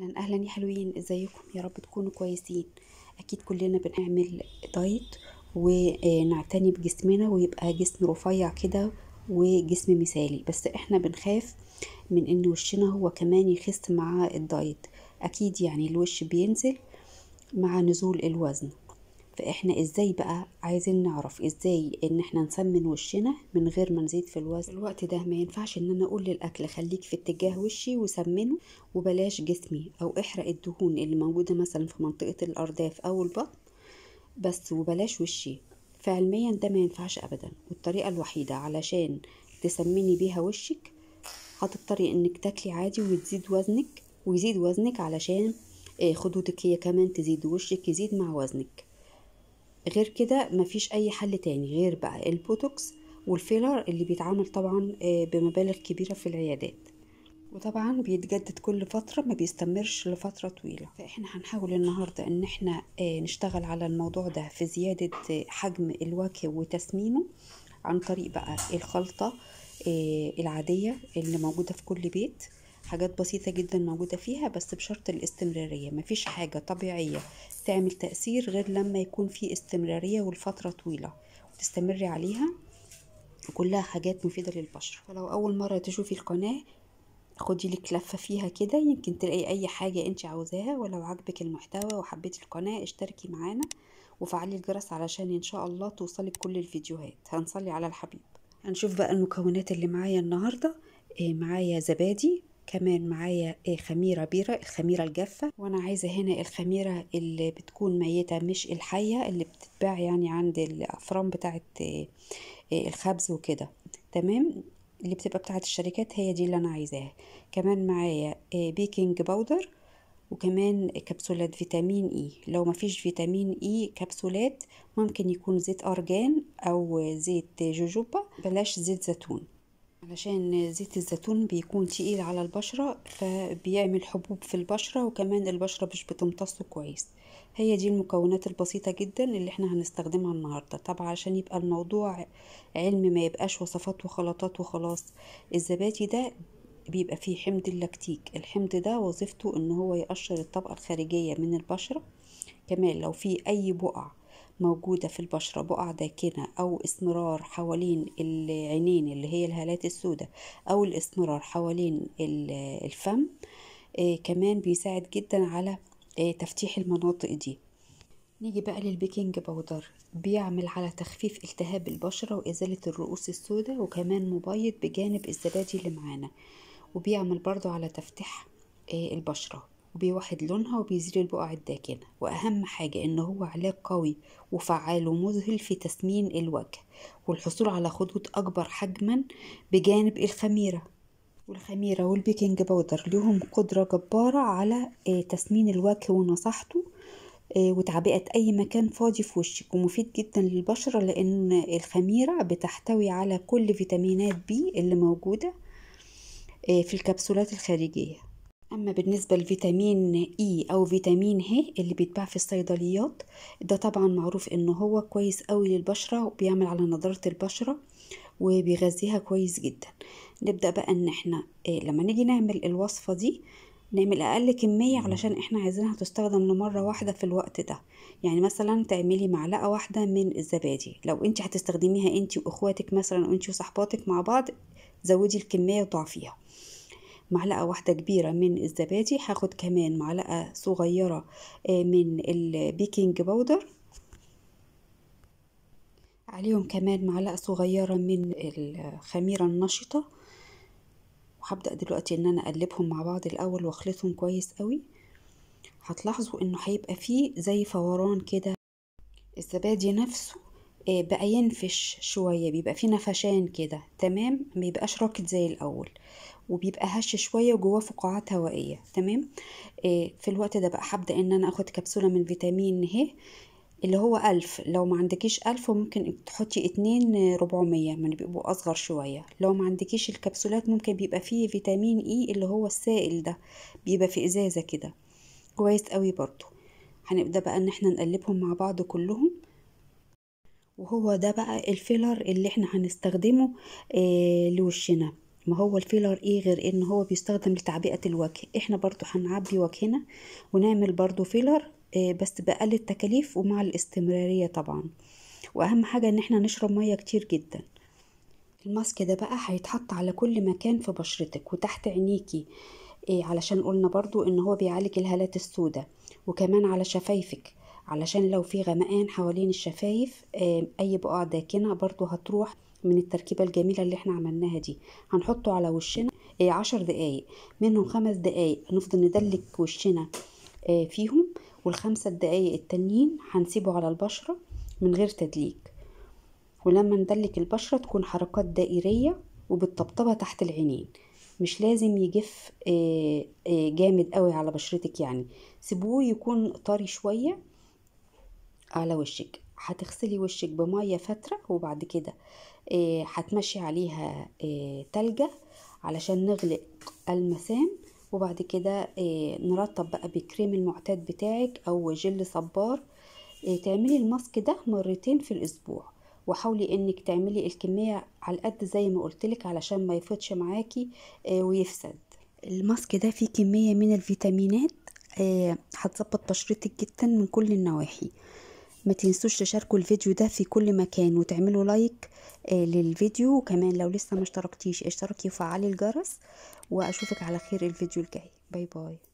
اهلا اهلا يا حلوين ازيكم يا رب تكونوا كويسين اكيد كلنا بنعمل دايت ونعتني بجسمنا ويبقى جسم رفيع كده وجسم مثالي بس احنا بنخاف من ان وشنا هو كمان يخس مع الدايت اكيد يعني الوش بينزل مع نزول الوزن فاحنا ازاي بقى عايزين نعرف ازاي ان احنا نسمن وشنا من غير ما نزيد في الوزن في الوقت ده ما ينفعش ان انا اقول للاكل خليك في اتجاه وشي وسمنه وبلاش جسمي او احرق الدهون اللي موجوده مثلا في منطقه الارداف او البطن بس وبلاش وشي فعلميا ده ما ينفعش ابدا والطريقه الوحيده علشان تسمني بيها وشك هتضطري انك تاكلي عادي وتزيد وزنك ويزيد وزنك علشان آه، خدودك هي كمان تزيد وشك يزيد مع وزنك غير كده مفيش اي حل تاني غير بقى البوتوكس والفيلر اللي بيتعمل طبعا آه، بمبالغ كبيره في العيادات وطبعا بيتجدد كل فترة ما بيستمرش لفترة طويلة فاحنا هنحاول النهاردة ان احنا آه، نشتغل على الموضوع ده في زيادة آه، حجم الوجه وتسمينه عن طريق بقى الخلطة العادية اللي موجودة في كل بيت حاجات بسيطة جدا موجودة فيها بس بشرط الاستمرارية مفيش حاجة طبيعية تعمل تأثير غير لما يكون في استمرارية والفترة طويلة وتستمري عليها كلها حاجات مفيدة للبشرة فلو أول مرة تشوفي القناة خدي لك لفة فيها كده يمكن تلاقي أي حاجة أنت عاوزاها ولو عجبك المحتوى وحبيتي القناة اشتركي معانا وفعلي الجرس علشان إن شاء الله توصلك كل الفيديوهات هنصلي على الحبيب هنشوف بقى المكونات اللي معايا النهاردة آه، معايا زبادي كمان معايا خميرة بيرة الخميرة الجافة وانا عايزة هنا الخميرة اللي بتكون ميتة مش الحية اللي بتتباع يعني عند الافران بتاعت آه، الخبز وكده تمام اللي بتبقى بتاعت الشركات هي دي اللي انا عايزاها كمان معايا بيكنج آه، باودر وكمان كبسولات فيتامين اي e. لو مفيش فيتامين اي e، كبسولات ممكن يكون زيت ارجان او زيت جوجوبا بلاش زيت زيتون علشان زيت الزيتون بيكون تقيل على البشرة فبيعمل حبوب في البشرة وكمان البشرة مش بتمتصه كويس هي دي المكونات البسيطة جدا اللي احنا هنستخدمها النهاردة طبعا عشان يبقى الموضوع علم ما يبقاش وصفات وخلطات وخلاص الزبادي ده بيبقى فيه حمض اللاكتيك الحمض ده وظيفته ان هو يقشر الطبقة الخارجية من البشرة كمان لو في اي بقع موجودة في البشرة بقع داكنة أو اسمرار حوالين العينين اللي هي الهالات السوداء أو الاسمرار حوالين الفم آه، كمان بيساعد جدا على آه، تفتيح المناطق دي نيجي بقى للبيكنج باودر بيعمل على تخفيف التهاب البشرة وإزالة الرؤوس السوداء وكمان مبيض بجانب الزبادي اللي معانا وبيعمل برضو على تفتيح آه، البشرة وبيوحد لونها وبيزيل البقع الداكنة وأهم حاجة إن هو علاج قوي وفعال ومذهل في تسمين الوجه والحصول على خدود أكبر حجما بجانب الخميرة والخميرة والبيكنج باودر ليهم قدرة جبارة على آه، تسمين الوجه ونصحته آه، وتعبئة أي مكان فاضي في وشك ومفيد جدا للبشرة لأن الخميرة بتحتوي على كل فيتامينات بي اللي موجودة آه، في الكبسولات الخارجية أما بالنسبة لفيتامين إي e أو فيتامين ه اللي بيتباع في الصيدليات ده طبعا معروف إن هو كويس قوي للبشرة وبيعمل على نضارة البشرة وبيغذيها كويس جدا نبدأ بقى إن إحنا إيه لما نيجي نعمل الوصفة دي نعمل أقل كمية علشان إحنا عايزينها تستخدم لمرة واحدة في الوقت ده يعني مثلا تعملي معلقة واحدة من الزبادي لو أنت هتستخدميها أنت وإخواتك مثلا وأنت وصحباتك مع بعض زودي الكمية وضعفيها معلقة واحدة كبيرة من الزبادي هاخد كمان معلقة صغيرة آه، من البيكنج باودر عليهم كمان معلقة صغيرة من الخميرة النشطة وهبدأ دلوقتي ان انا اقلبهم مع بعض الاول واخلطهم كويس قوي هتلاحظوا انه هيبقى فيه زي فوران كده الزبادي نفسه آه، بقى ينفش شوية بيبقى فيه نفشان كده تمام مبيبقاش راكد زي الأول وبيبقى هش شوية وجواه فقاعات هوائية تمام آه، في الوقت ده بقى هبدأ إن أنا أخد كبسولة من فيتامين ه اللي هو ألف لو ما عندكيش ألف ممكن تحطي اتنين ربعمية من بيبقوا أصغر شوية لو ما عندكيش الكبسولات ممكن بيبقى فيه فيتامين إي اللي هو السائل ده بيبقى في إزازة كده كويس قوي برضو هنبدأ بقى إن احنا نقلبهم مع بعض كلهم وهو ده بقى الفيلر اللي احنا هنستخدمه آه لوشنا ما هو الفيلر ايه غير ان هو بيستخدم لتعبئة الوجه احنا برضو هنعبي وجهنا ونعمل برضو فيلر آه بس بأقل التكاليف ومع الاستمرارية طبعا واهم حاجة ان احنا نشرب مية كتير جدا الماسك ده بقى هيتحط على كل مكان في بشرتك وتحت عينيكي إيه علشان قلنا برضو ان هو بيعالج الهالات السوداء وكمان على شفايفك علشان لو في غمقان حوالين الشفايف اي بقع داكنة برضو هتروح من التركيبة الجميلة اللي احنا عملناها دي هنحطه على وشنا آه، عشر دقايق منهم خمس دقايق هنفضل ندلك وشنا آه، فيهم والخمسة دقايق التانيين هنسيبه على البشرة من غير تدليك ولما ندلك البشرة تكون حركات دائرية وبالطبطبة تحت العينين مش لازم يجف آه، جامد قوي على بشرتك يعني سيبوه يكون طري شوية على وشك هتغسلي وشك بميه فتره وبعد كده هتمشي إيه عليها إيه تلجة علشان نغلق المسام وبعد كده إيه نرطب بقى بكريم المعتاد بتاعك او جل صبار إيه تعملي الماسك ده مرتين في الاسبوع وحاولي انك تعملي الكميه على قد زي ما قلتلك علشان ما يفوتش معاكي إيه ويفسد الماسك ده فيه كميه من الفيتامينات إيه، هتظبط بشرتك جدا من كل النواحي ما تنسوش تشاركوا الفيديو ده في كل مكان وتعملوا لايك آه، للفيديو وكمان لو لسه ما اشتركتيش اشتركي وفعلي الجرس واشوفك على خير الفيديو الجاي باي باي